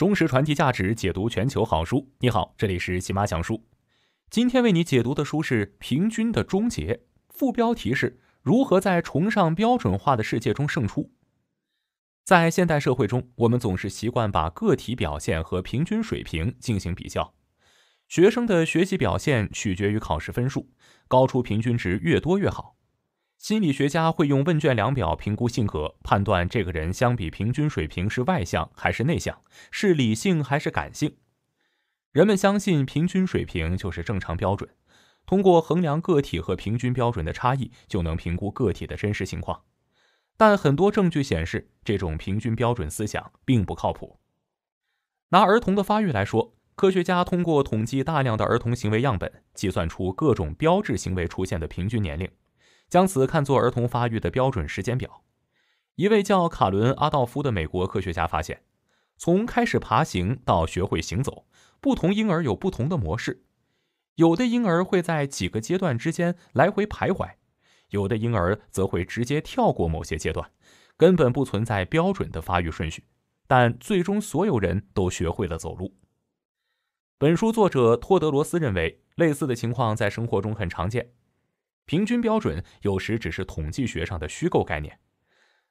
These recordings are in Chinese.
忠实传递价值，解读全球好书。你好，这里是喜马讲书。今天为你解读的书是《平均的终结》，副标题是“如何在崇尚标准化的世界中胜出”。在现代社会中，我们总是习惯把个体表现和平均水平进行比较。学生的学习表现取决于考试分数，高出平均值越多越好。心理学家会用问卷量表评估性格，判断这个人相比平均水平是外向还是内向，是理性还是感性。人们相信平均水平就是正常标准，通过衡量个体和平均标准的差异，就能评估个体的真实情况。但很多证据显示，这种平均标准思想并不靠谱。拿儿童的发育来说，科学家通过统计大量的儿童行为样本，计算出各种标志行为出现的平均年龄。将此看作儿童发育的标准时间表。一位叫卡伦·阿道夫的美国科学家发现，从开始爬行到学会行走，不同婴儿有不同的模式。有的婴儿会在几个阶段之间来回徘徊，有的婴儿则会直接跳过某些阶段，根本不存在标准的发育顺序。但最终，所有人都学会了走路。本书作者托德·罗斯认为，类似的情况在生活中很常见。平均标准有时只是统计学上的虚构概念。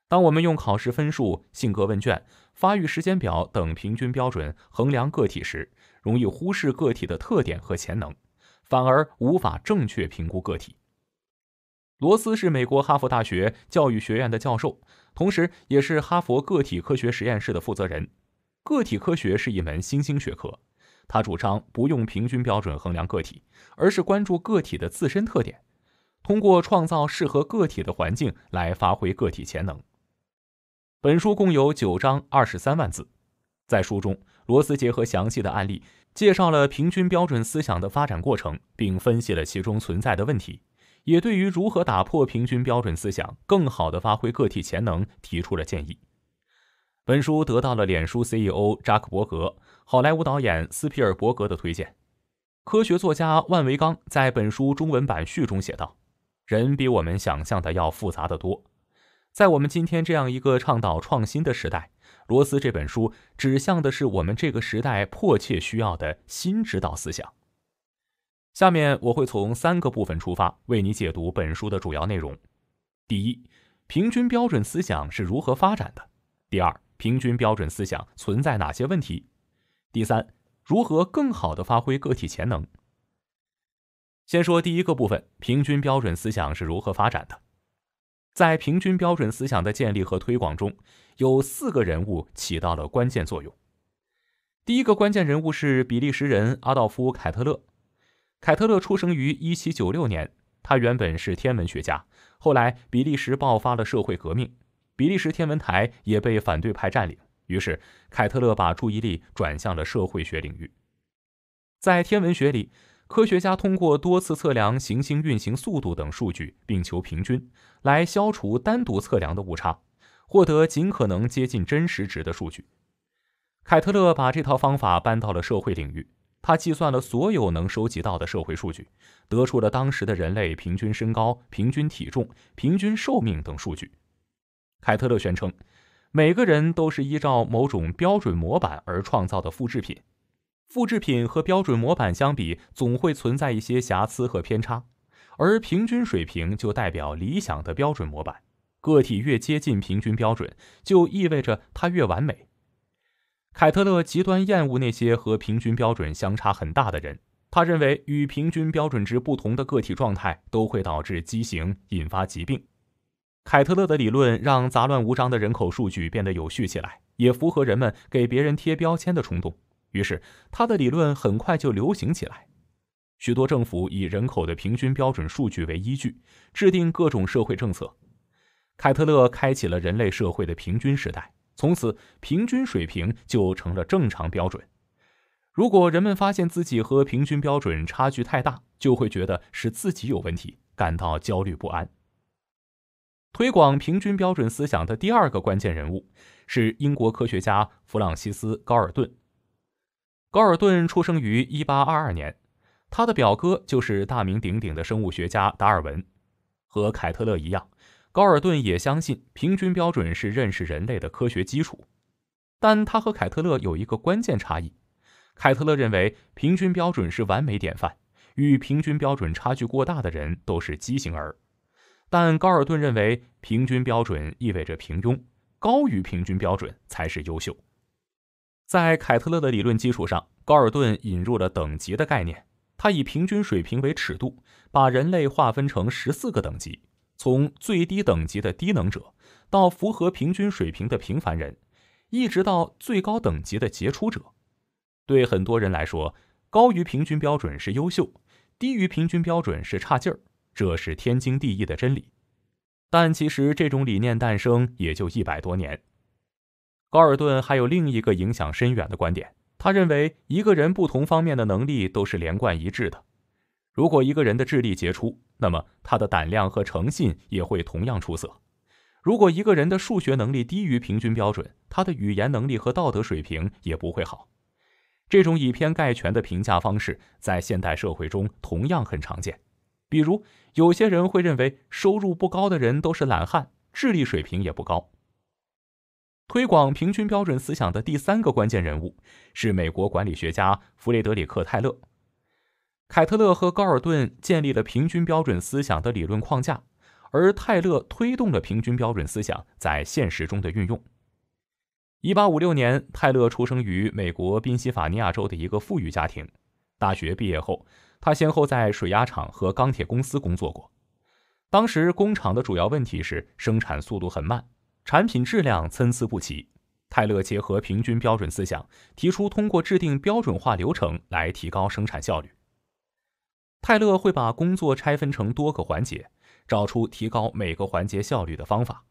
当我们用考试分数、性格问卷、发育时间表等平均标准衡量个体时，容易忽视个体的特点和潜能，反而无法正确评估个体。罗斯是美国哈佛大学教育学院的教授，同时也是哈佛个体科学实验室的负责人。个体科学是一门新兴学科，他主张不用平均标准衡量个体，而是关注个体的自身特点。通过创造适合个体的环境来发挥个体潜能。本书共有九章，二十三万字。在书中，罗斯结合详细的案例，介绍了平均标准思想的发展过程，并分析了其中存在的问题，也对于如何打破平均标准思想、更好地发挥个体潜能提出了建议。本书得到了脸书 CEO 扎克伯格、好莱坞导演斯皮尔伯格的推荐。科学作家万维刚在本书中文版序中写道。人比我们想象的要复杂的多，在我们今天这样一个倡导创新的时代，罗斯这本书指向的是我们这个时代迫切需要的新指导思想。下面我会从三个部分出发，为你解读本书的主要内容：第一，平均标准思想是如何发展的；第二，平均标准思想存在哪些问题；第三，如何更好地发挥个体潜能。先说第一个部分，平均标准思想是如何发展的？在平均标准思想的建立和推广中，有四个人物起到了关键作用。第一个关键人物是比利时人阿道夫·凯特勒。凯特勒出生于1796年，他原本是天文学家。后来比利时爆发了社会革命，比利时天文台也被反对派占领。于是凯特勒把注意力转向了社会学领域。在天文学里。科学家通过多次测量行星运行速度等数据，并求平均，来消除单独测量的误差，获得尽可能接近真实值的数据。凯特勒把这套方法搬到了社会领域，他计算了所有能收集到的社会数据，得出了当时的人类平均身高、平均体重、平均寿命等数据。凯特勒宣称，每个人都是依照某种标准模板而创造的复制品。复制品和标准模板相比，总会存在一些瑕疵和偏差，而平均水平就代表理想的标准模板。个体越接近平均标准，就意味着它越完美。凯特勒极端厌恶那些和平均标准相差很大的人，他认为与平均标准值不同的个体状态都会导致畸形，引发疾病。凯特勒的理论让杂乱无章的人口数据变得有序起来，也符合人们给别人贴标签的冲动。于是，他的理论很快就流行起来。许多政府以人口的平均标准数据为依据，制定各种社会政策。凯特勒开启了人类社会的平均时代，从此平均水平就成了正常标准。如果人们发现自己和平均标准差距太大，就会觉得是自己有问题，感到焦虑不安。推广平均标准思想的第二个关键人物是英国科学家弗朗西斯·高尔顿。高尔顿出生于一八二二年，他的表哥就是大名鼎鼎的生物学家达尔文。和凯特勒一样，高尔顿也相信平均标准是认识人类的科学基础。但他和凯特勒有一个关键差异：凯特勒认为平均标准是完美典范，与平均标准差距过大的人都是畸形儿；但高尔顿认为平均标准意味着平庸，高于平均标准才是优秀。在凯特勒的理论基础上，高尔顿引入了等级的概念。他以平均水平为尺度，把人类划分成十四个等级，从最低等级的低能者，到符合平均水平的平凡人，一直到最高等级的杰出者。对很多人来说，高于平均标准是优秀，低于平均标准是差劲儿，这是天经地义的真理。但其实，这种理念诞生也就一百多年。高尔顿还有另一个影响深远的观点，他认为一个人不同方面的能力都是连贯一致的。如果一个人的智力杰出，那么他的胆量和诚信也会同样出色；如果一个人的数学能力低于平均标准，他的语言能力和道德水平也不会好。这种以偏概全的评价方式在现代社会中同样很常见。比如，有些人会认为收入不高的人都是懒汉，智力水平也不高。推广平均标准思想的第三个关键人物是美国管理学家弗雷德里克·泰勒。凯特勒和高尔顿建立了平均标准思想的理论框架，而泰勒推动了平均标准思想在现实中的运用。1856年，泰勒出生于美国宾夕法尼亚州的一个富裕家庭。大学毕业后，他先后在水压厂和钢铁公司工作过。当时工厂的主要问题是生产速度很慢。产品质量参差不齐。泰勒结合平均标准思想，提出通过制定标准化流程来提高生产效率。泰勒会把工作拆分成多个环节，找出提高每个环节效率的方法。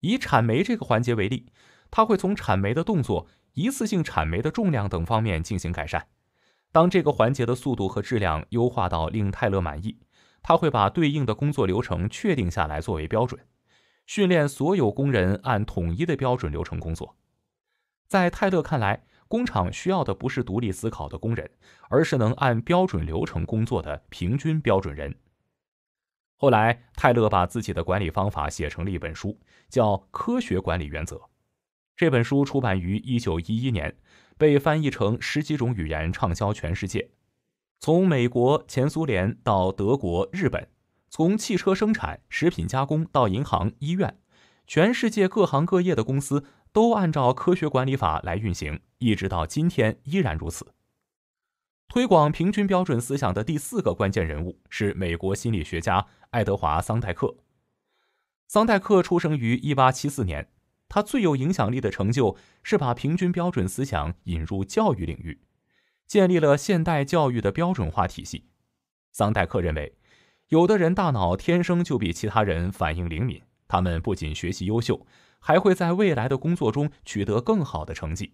以铲煤这个环节为例，他会从铲煤的动作、一次性铲煤的重量等方面进行改善。当这个环节的速度和质量优化到令泰勒满意，他会把对应的工作流程确定下来作为标准。训练所有工人按统一的标准流程工作，在泰勒看来，工厂需要的不是独立思考的工人，而是能按标准流程工作的平均标准人。后来，泰勒把自己的管理方法写成了一本书，叫《科学管理原则》。这本书出版于1911年，被翻译成十几种语言，畅销全世界，从美国、前苏联到德国、日本。从汽车生产、食品加工到银行、医院，全世界各行各业的公司都按照科学管理法来运行，一直到今天依然如此。推广平均标准思想的第四个关键人物是美国心理学家爱德华·桑代克。桑代克出生于一八七四年，他最有影响力的成就是把平均标准思想引入教育领域，建立了现代教育的标准化体系。桑代克认为。有的人大脑天生就比其他人反应灵敏，他们不仅学习优秀，还会在未来的工作中取得更好的成绩。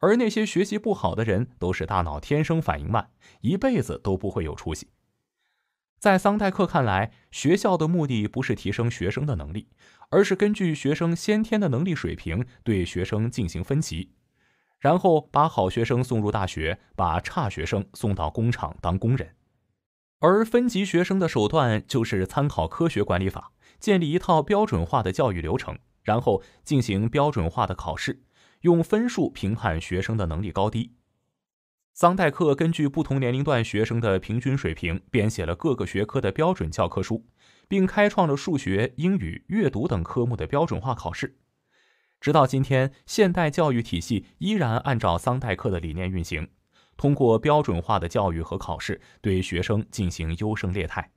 而那些学习不好的人，都是大脑天生反应慢，一辈子都不会有出息。在桑代克看来，学校的目的不是提升学生的能力，而是根据学生先天的能力水平对学生进行分级，然后把好学生送入大学，把差学生送到工厂当工人。而分级学生的手段就是参考科学管理法，建立一套标准化的教育流程，然后进行标准化的考试，用分数评判学生的能力高低。桑代克根据不同年龄段学生的平均水平，编写了各个学科的标准教科书，并开创了数学、英语、阅读等科目的标准化考试。直到今天，现代教育体系依然按照桑代克的理念运行。通过标准化的教育和考试，对学生进行优胜劣汰。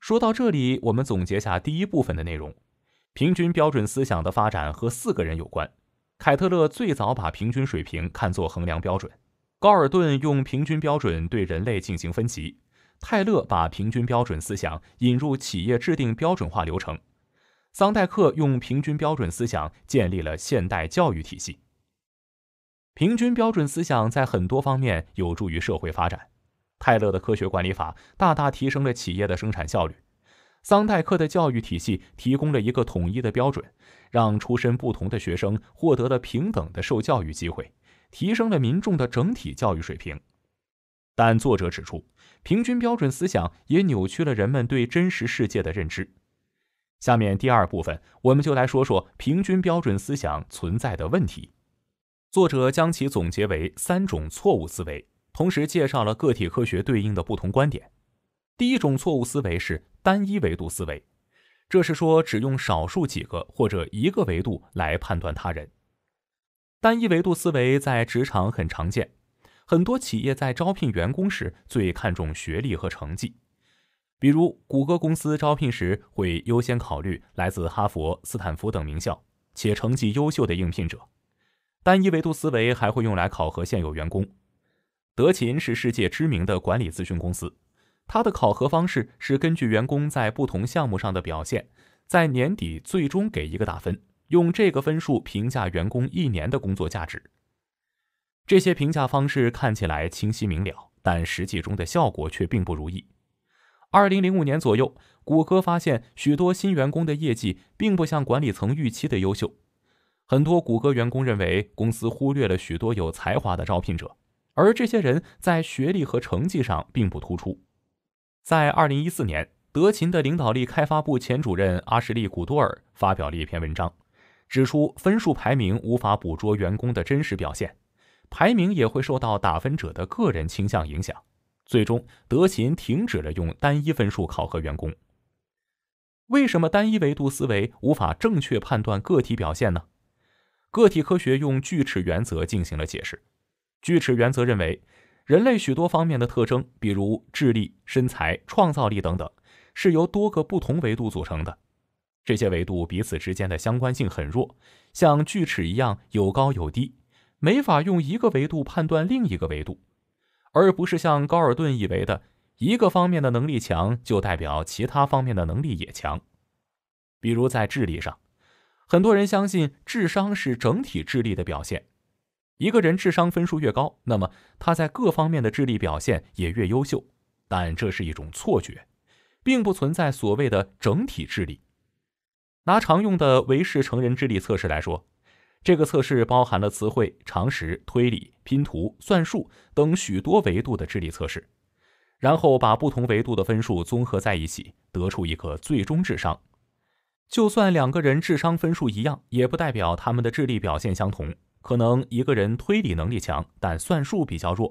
说到这里，我们总结下第一部分的内容：平均标准思想的发展和四个人有关。凯特勒最早把平均水平看作衡量标准，高尔顿用平均标准对人类进行分级，泰勒把平均标准思想引入企业制定标准化流程，桑代克用平均标准思想建立了现代教育体系。平均标准思想在很多方面有助于社会发展。泰勒的科学管理法大大提升了企业的生产效率。桑代克的教育体系提供了一个统一的标准，让出身不同的学生获得了平等的受教育机会，提升了民众的整体教育水平。但作者指出，平均标准思想也扭曲了人们对真实世界的认知。下面第二部分，我们就来说说平均标准思想存在的问题。作者将其总结为三种错误思维，同时介绍了个体科学对应的不同观点。第一种错误思维是单一维度思维，这是说只用少数几个或者一个维度来判断他人。单一维度思维在职场很常见，很多企业在招聘员工时最看重学历和成绩。比如，谷歌公司招聘时会优先考虑来自哈佛、斯坦福等名校且成绩优秀的应聘者。单一维度思维还会用来考核现有员工。德勤是世界知名的管理咨询公司，它的考核方式是根据员工在不同项目上的表现，在年底最终给一个打分，用这个分数评价员工一年的工作价值。这些评价方式看起来清晰明了，但实际中的效果却并不如意。2005年左右，谷歌发现许多新员工的业绩并不像管理层预期的优秀。很多谷歌员工认为，公司忽略了许多有才华的招聘者，而这些人在学历和成绩上并不突出。在二零一四年，德勤的领导力开发部前主任阿什利·古多尔发表了一篇文章，指出分数排名无法捕捉员工的真实表现，排名也会受到打分者的个人倾向影响。最终，德勤停止了用单一分数考核员工。为什么单一维度思维无法正确判断个体表现呢？个体科学用锯齿原则进行了解释。锯齿原则认为，人类许多方面的特征，比如智力、身材、创造力等等，是由多个不同维度组成的。这些维度彼此之间的相关性很弱，像锯齿一样有高有低，没法用一个维度判断另一个维度，而不是像高尔顿以为的，一个方面的能力强就代表其他方面的能力也强。比如在智力上。很多人相信智商是整体智力的表现，一个人智商分数越高，那么他在各方面的智力表现也越优秀。但这是一种错觉，并不存在所谓的整体智力。拿常用的维氏成人智力测试来说，这个测试包含了词汇、常识、推理、拼图、算术等许多维度的智力测试，然后把不同维度的分数综合在一起，得出一个最终智商。就算两个人智商分数一样，也不代表他们的智力表现相同。可能一个人推理能力强，但算术比较弱；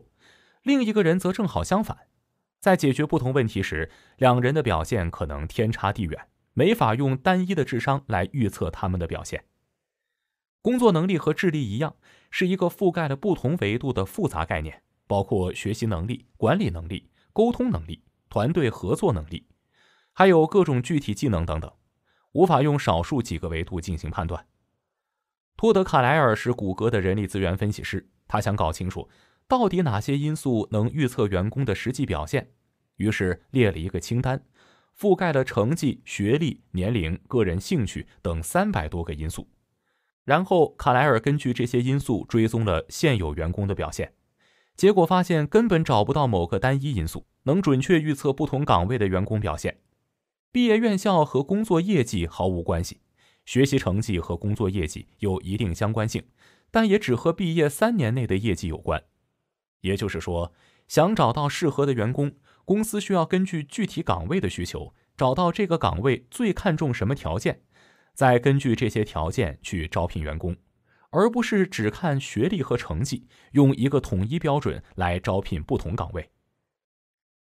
另一个人则正好相反。在解决不同问题时，两人的表现可能天差地远，没法用单一的智商来预测他们的表现。工作能力和智力一样，是一个覆盖了不同维度的复杂概念，包括学习能力、管理能力、沟通能力、团队合作能力，还有各种具体技能等等。无法用少数几个维度进行判断。托德·卡莱尔是谷歌的人力资源分析师，他想搞清楚到底哪些因素能预测员工的实际表现，于是列了一个清单，覆盖了成绩、学历、年龄、个人兴趣等三百多个因素。然后卡莱尔根据这些因素追踪了现有员工的表现，结果发现根本找不到某个单一因素能准确预测不同岗位的员工表现。毕业院校和工作业绩毫无关系，学习成绩和工作业绩有一定相关性，但也只和毕业三年内的业绩有关。也就是说，想找到适合的员工，公司需要根据具体岗位的需求，找到这个岗位最看重什么条件，再根据这些条件去招聘员工，而不是只看学历和成绩，用一个统一标准来招聘不同岗位。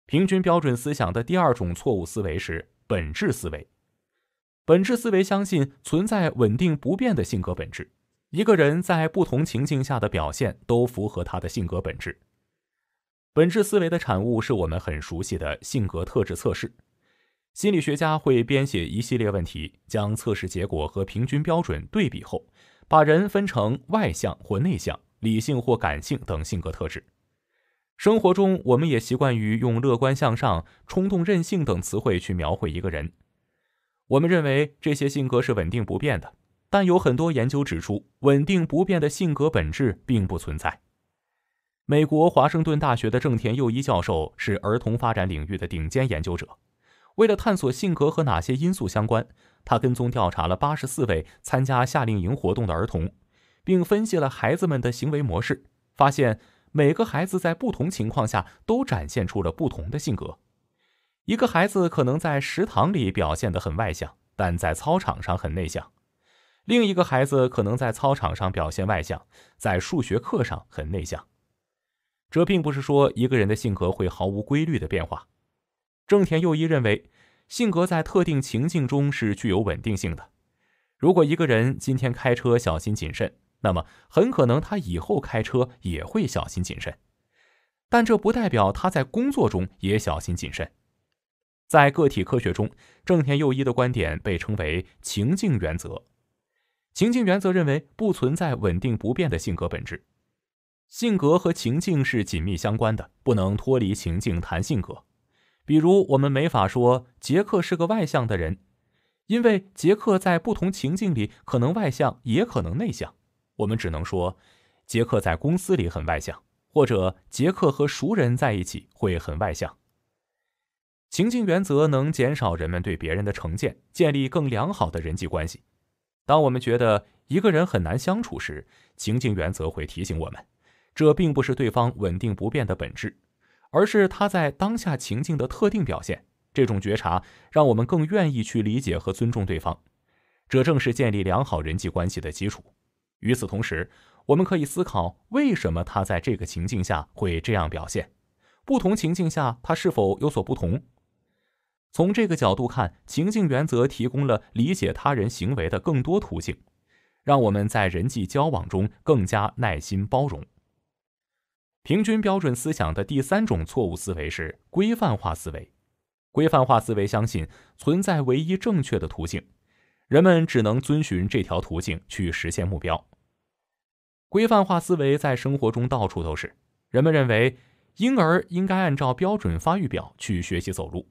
平均标准思想的第二种错误思维是。本质思维，本质思维相信存在稳定不变的性格本质，一个人在不同情境下的表现都符合他的性格本质。本质思维的产物是我们很熟悉的性格特质测试，心理学家会编写一系列问题，将测试结果和平均标准对比后，把人分成外向或内向、理性或感性等性格特质。生活中，我们也习惯于用乐观向上、冲动任性等词汇去描绘一个人。我们认为这些性格是稳定不变的，但有很多研究指出，稳定不变的性格本质并不存在。美国华盛顿大学的正田佑一教授是儿童发展领域的顶尖研究者。为了探索性格和哪些因素相关，他跟踪调查了八十四位参加夏令营活动的儿童，并分析了孩子们的行为模式，发现。每个孩子在不同情况下都展现出了不同的性格。一个孩子可能在食堂里表现得很外向，但在操场上很内向；另一个孩子可能在操场上表现外向，在数学课上很内向。这并不是说一个人的性格会毫无规律的变化。正田佑一认为，性格在特定情境中是具有稳定性的。如果一个人今天开车小心谨慎，那么很可能他以后开车也会小心谨慎，但这不代表他在工作中也小心谨慎。在个体科学中，正田佑一的观点被称为情境原则。情境原则认为不存在稳定不变的性格本质，性格和情境是紧密相关的，不能脱离情境谈性格。比如，我们没法说杰克是个外向的人，因为杰克在不同情境里可能外向，也可能内向。我们只能说，杰克在公司里很外向，或者杰克和熟人在一起会很外向。情境原则能减少人们对别人的成见，建立更良好的人际关系。当我们觉得一个人很难相处时，情境原则会提醒我们，这并不是对方稳定不变的本质，而是他在当下情境的特定表现。这种觉察让我们更愿意去理解和尊重对方，这正是建立良好人际关系的基础。与此同时，我们可以思考为什么他在这个情境下会这样表现，不同情境下他是否有所不同？从这个角度看，情境原则提供了理解他人行为的更多途径，让我们在人际交往中更加耐心包容。平均标准思想的第三种错误思维是规范化思维，规范化思维相信存在唯一正确的途径，人们只能遵循这条途径去实现目标。规范化思维在生活中到处都是。人们认为，婴儿应该按照标准发育表去学习走路；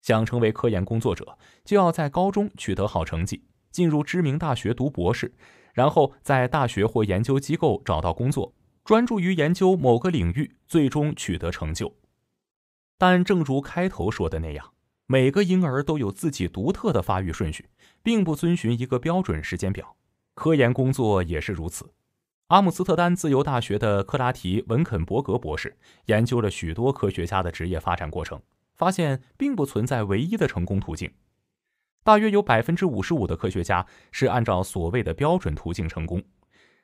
想成为科研工作者，就要在高中取得好成绩，进入知名大学读博士，然后在大学或研究机构找到工作，专注于研究某个领域，最终取得成就。但正如开头说的那样，每个婴儿都有自己独特的发育顺序，并不遵循一个标准时间表。科研工作也是如此。阿姆斯特丹自由大学的克拉提文肯伯格博士研究了许多科学家的职业发展过程，发现并不存在唯一的成功途径。大约有百分之五十五的科学家是按照所谓的标准途径成功，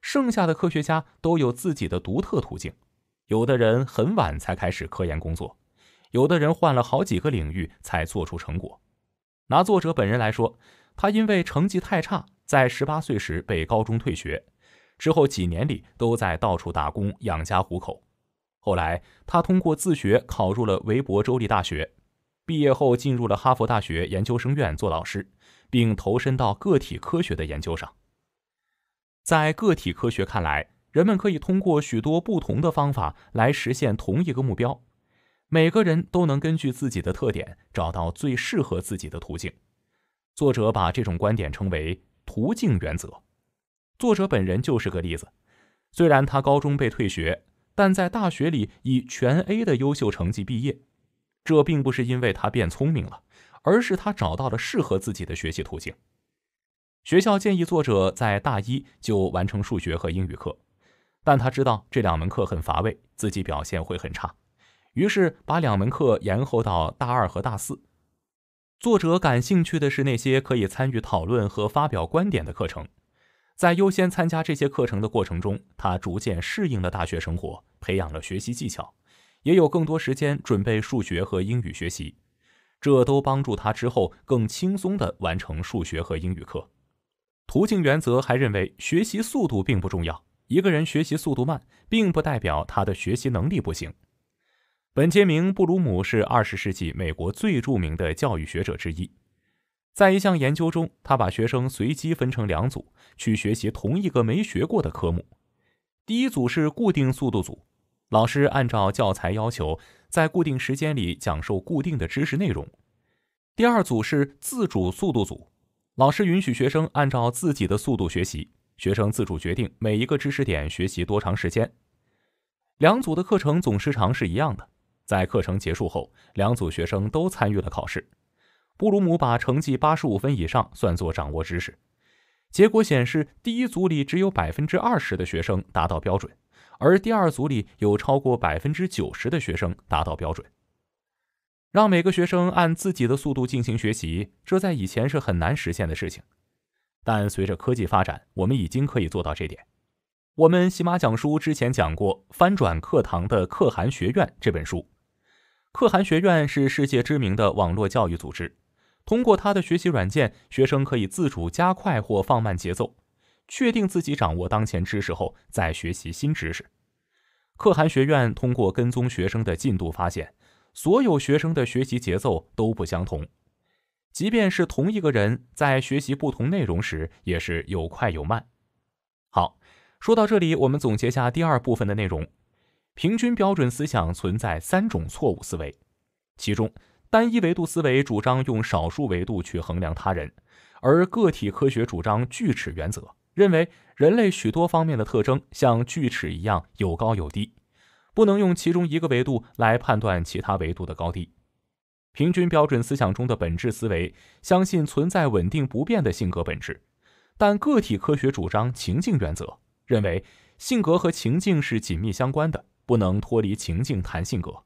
剩下的科学家都有自己的独特途径。有的人很晚才开始科研工作，有的人换了好几个领域才做出成果。拿作者本人来说，他因为成绩太差，在十八岁时被高中退学。之后几年里，都在到处打工养家糊口。后来，他通过自学考入了维伯州立大学，毕业后进入了哈佛大学研究生院做老师，并投身到个体科学的研究上。在个体科学看来，人们可以通过许多不同的方法来实现同一个目标，每个人都能根据自己的特点找到最适合自己的途径。作者把这种观点称为“途径原则”。作者本人就是个例子，虽然他高中被退学，但在大学里以全 A 的优秀成绩毕业。这并不是因为他变聪明了，而是他找到了适合自己的学习途径。学校建议作者在大一就完成数学和英语课，但他知道这两门课很乏味，自己表现会很差，于是把两门课延后到大二和大四。作者感兴趣的是那些可以参与讨论和发表观点的课程。在优先参加这些课程的过程中，他逐渐适应了大学生活，培养了学习技巧，也有更多时间准备数学和英语学习，这都帮助他之后更轻松地完成数学和英语课。途径原则还认为，学习速度并不重要，一个人学习速度慢，并不代表他的学习能力不行。本杰明·布鲁姆是二十世纪美国最著名的教育学者之一。在一项研究中，他把学生随机分成两组去学习同一个没学过的科目。第一组是固定速度组，老师按照教材要求，在固定时间里讲授固定的知识内容。第二组是自主速度组，老师允许学生按照自己的速度学习，学生自主决定每一个知识点学习多长时间。两组的课程总时长是一样的。在课程结束后，两组学生都参与了考试。布鲁姆把成绩八十五分以上算作掌握知识。结果显示，第一组里只有百分之二十的学生达到标准，而第二组里有超过百分之九十的学生达到标准。让每个学生按自己的速度进行学习，这在以前是很难实现的事情，但随着科技发展，我们已经可以做到这点。我们喜马讲书之前讲过《翻转课堂的可汗学院》这本书，可汗学院是世界知名的网络教育组织。通过他的学习软件，学生可以自主加快或放慢节奏，确定自己掌握当前知识后再学习新知识。可汗学院通过跟踪学生的进度发现，所有学生的学习节奏都不相同，即便是同一个人在学习不同内容时也是有快有慢。好，说到这里，我们总结下第二部分的内容：平均标准思想存在三种错误思维，其中。单一维度思维主张用少数维度去衡量他人，而个体科学主张锯齿原则，认为人类许多方面的特征像锯齿一样有高有低，不能用其中一个维度来判断其他维度的高低。平均标准思想中的本质思维相信存在稳定不变的性格本质，但个体科学主张情境原则，认为性格和情境是紧密相关的，不能脱离情境谈性格。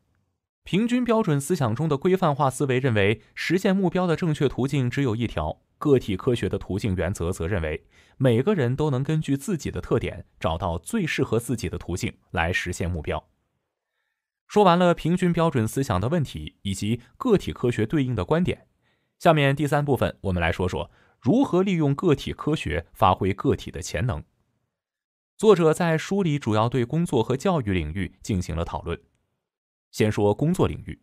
平均标准思想中的规范化思维认为，实现目标的正确途径只有一条；个体科学的途径原则则认为，每个人都能根据自己的特点找到最适合自己的途径来实现目标。说完了平均标准思想的问题以及个体科学对应的观点，下面第三部分我们来说说如何利用个体科学发挥个体的潜能。作者在书里主要对工作和教育领域进行了讨论。先说工作领域，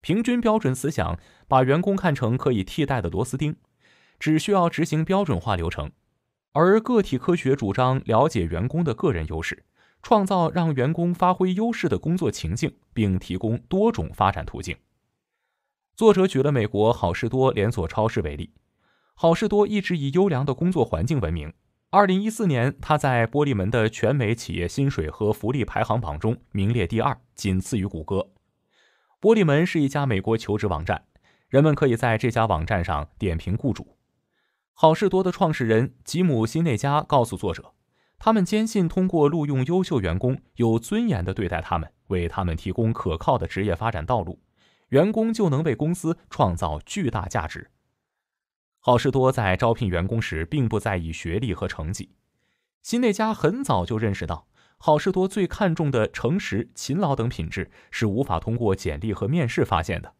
平均标准思想把员工看成可以替代的螺丝钉，只需要执行标准化流程；而个体科学主张了解员工的个人优势，创造让员工发挥优势的工作情境，并提供多种发展途径。作者举了美国好事多连锁超市为例，好事多一直以优良的工作环境闻名。二零一四年，他在玻璃门的全美企业薪水和福利排行榜中名列第二，仅次于谷歌。玻璃门是一家美国求职网站，人们可以在这家网站上点评雇主。好事多的创始人吉姆·辛内加告诉作者，他们坚信通过录用优秀员工，有尊严地对待他们，为他们提供可靠的职业发展道路，员工就能为公司创造巨大价值。好事多在招聘员工时并不在意学历和成绩。辛内加很早就认识到，好事多最看重的诚实、勤劳等品质是无法通过简历和面试发现的。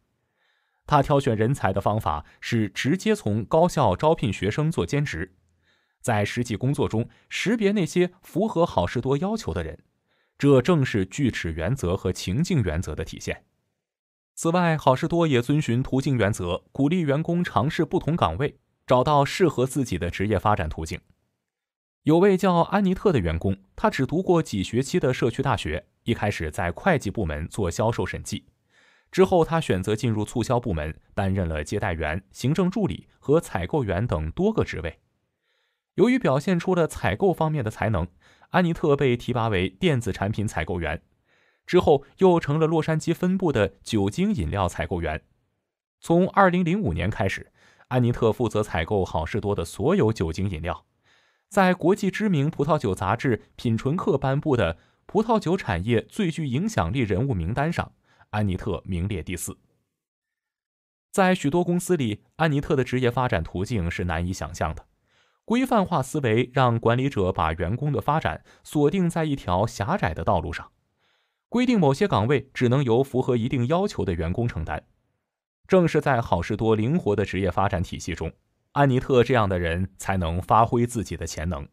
他挑选人才的方法是直接从高校招聘学生做兼职，在实际工作中识别那些符合好事多要求的人。这正是锯齿原则和情境原则的体现。此外，好事多也遵循途径原则，鼓励员工尝试不同岗位，找到适合自己的职业发展途径。有位叫安妮特的员工，她只读过几学期的社区大学，一开始在会计部门做销售审计，之后他选择进入促销部门，担任了接待员、行政助理和采购员等多个职位。由于表现出了采购方面的才能，安妮特被提拔为电子产品采购员。之后又成了洛杉矶分部的酒精饮料采购员。从2005年开始，安妮特负责采购好事多的所有酒精饮料。在国际知名葡萄酒杂志《品醇客》颁布的葡萄酒产业最具影响力人物名单上，安妮特名列第四。在许多公司里，安妮特的职业发展途径是难以想象的。规范化思维让管理者把员工的发展锁定在一条狭窄的道路上。规定某些岗位只能由符合一定要求的员工承担，正是在好事多灵活的职业发展体系中，安妮特这样的人才能发挥自己的潜能。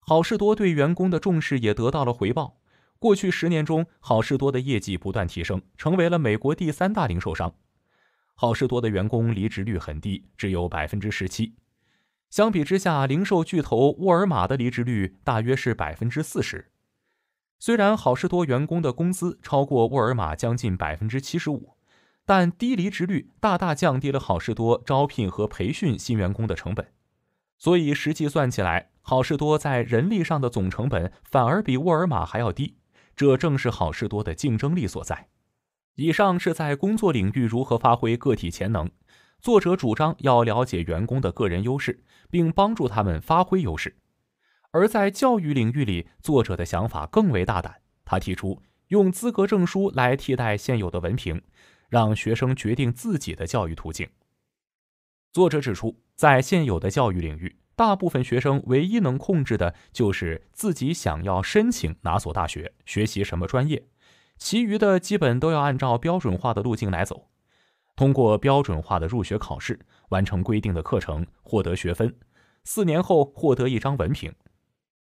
好事多对员工的重视也得到了回报。过去十年中，好事多的业绩不断提升，成为了美国第三大零售商。好事多的员工离职率很低，只有百分之十七。相比之下，零售巨头沃尔玛的离职率大约是百分之四十。虽然好事多员工的工资超过沃尔玛将近百分之七十五，但低离职率大大降低了好事多招聘和培训新员工的成本，所以实际算起来，好事多在人力上的总成本反而比沃尔玛还要低。这正是好事多的竞争力所在。以上是在工作领域如何发挥个体潜能，作者主张要了解员工的个人优势，并帮助他们发挥优势。而在教育领域里，作者的想法更为大胆。他提出用资格证书来替代现有的文凭，让学生决定自己的教育途径。作者指出，在现有的教育领域，大部分学生唯一能控制的就是自己想要申请哪所大学、学习什么专业，其余的基本都要按照标准化的路径来走，通过标准化的入学考试，完成规定的课程，获得学分，四年后获得一张文凭。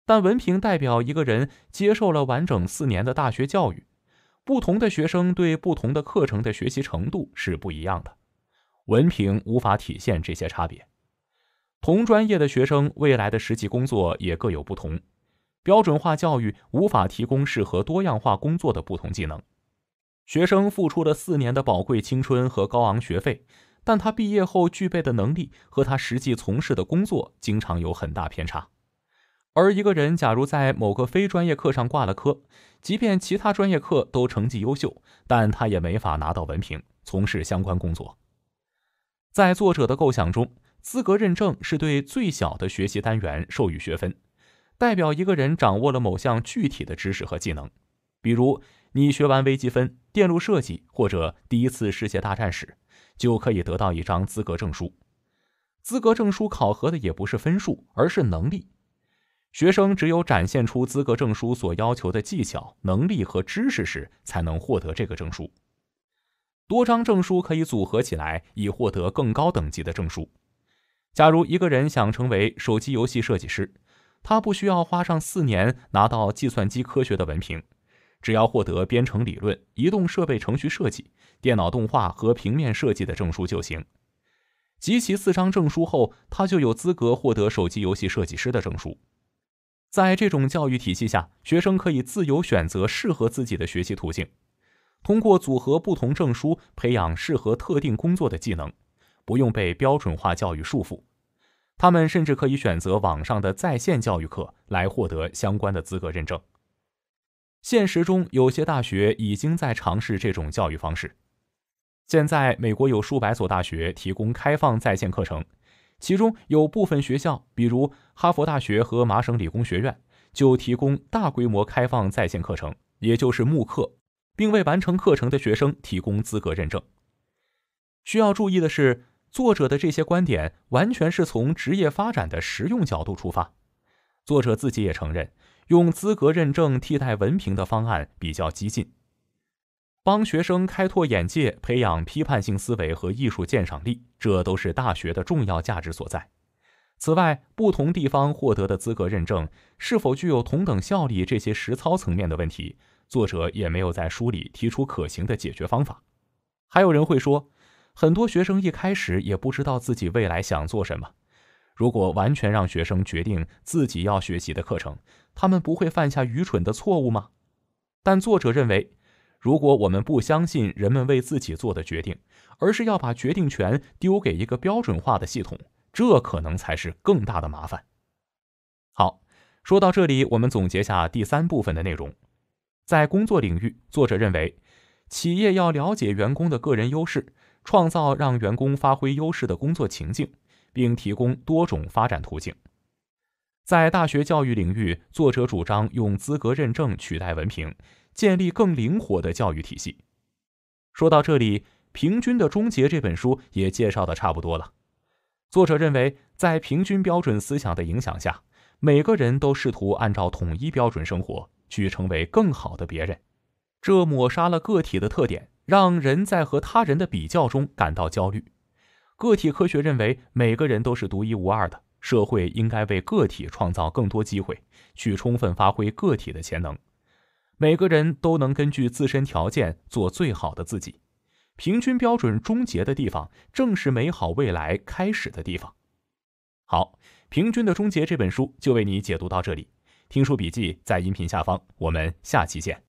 但文凭代表一个人接受了完整四年的大学教育，不同的学生对不同的课程的学习程度是不一样的，文凭无法体现这些差别。同专业的学生未来的实际工作也各有不同，标准化教育无法提供适合多样化工作的不同技能。学生付出了四年的宝贵青春和高昂学费，但他毕业后具备的能力和他实际从事的工作经常有很大偏差。而一个人假如在某个非专业课上挂了科，即便其他专业课都成绩优秀，但他也没法拿到文凭，从事相关工作。在作者的构想中，资格认证是对最小的学习单元授予学分，代表一个人掌握了某项具体的知识和技能。比如，你学完微积分、电路设计或者第一次世界大战史，就可以得到一张资格证书。资格证书考核的也不是分数，而是能力。学生只有展现出资格证书所要求的技巧、能力和知识时，才能获得这个证书。多张证书可以组合起来，以获得更高等级的证书。假如一个人想成为手机游戏设计师，他不需要花上四年拿到计算机科学的文凭，只要获得编程理论、移动设备程序设计、电脑动画和平面设计的证书就行。集齐四张证书后，他就有资格获得手机游戏设计师的证书。在这种教育体系下，学生可以自由选择适合自己的学习途径，通过组合不同证书培养适合特定工作的技能，不用被标准化教育束缚。他们甚至可以选择网上的在线教育课来获得相关的资格认证。现实中，有些大学已经在尝试这种教育方式。现在，美国有数百所大学提供开放在线课程。其中有部分学校，比如哈佛大学和麻省理工学院，就提供大规模开放在线课程，也就是慕课，并为完成课程的学生提供资格认证。需要注意的是，作者的这些观点完全是从职业发展的实用角度出发，作者自己也承认，用资格认证替代文凭的方案比较激进。帮学生开拓眼界，培养批判性思维和艺术鉴赏力，这都是大学的重要价值所在。此外，不同地方获得的资格认证是否具有同等效力，这些实操层面的问题，作者也没有在书里提出可行的解决方法。还有人会说，很多学生一开始也不知道自己未来想做什么，如果完全让学生决定自己要学习的课程，他们不会犯下愚蠢的错误吗？但作者认为。如果我们不相信人们为自己做的决定，而是要把决定权丢给一个标准化的系统，这可能才是更大的麻烦。好，说到这里，我们总结下第三部分的内容。在工作领域，作者认为，企业要了解员工的个人优势，创造让员工发挥优势的工作情境，并提供多种发展途径。在大学教育领域，作者主张用资格认证取代文凭。建立更灵活的教育体系。说到这里，《平均的终结》这本书也介绍的差不多了。作者认为，在平均标准思想的影响下，每个人都试图按照统一标准生活，去成为更好的别人，这抹杀了个体的特点，让人在和他人的比较中感到焦虑。个体科学认为，每个人都是独一无二的，社会应该为个体创造更多机会，去充分发挥个体的潜能。每个人都能根据自身条件做最好的自己。平均标准终结的地方，正是美好未来开始的地方。好，《平均的终结》这本书就为你解读到这里。听书笔记在音频下方，我们下期见。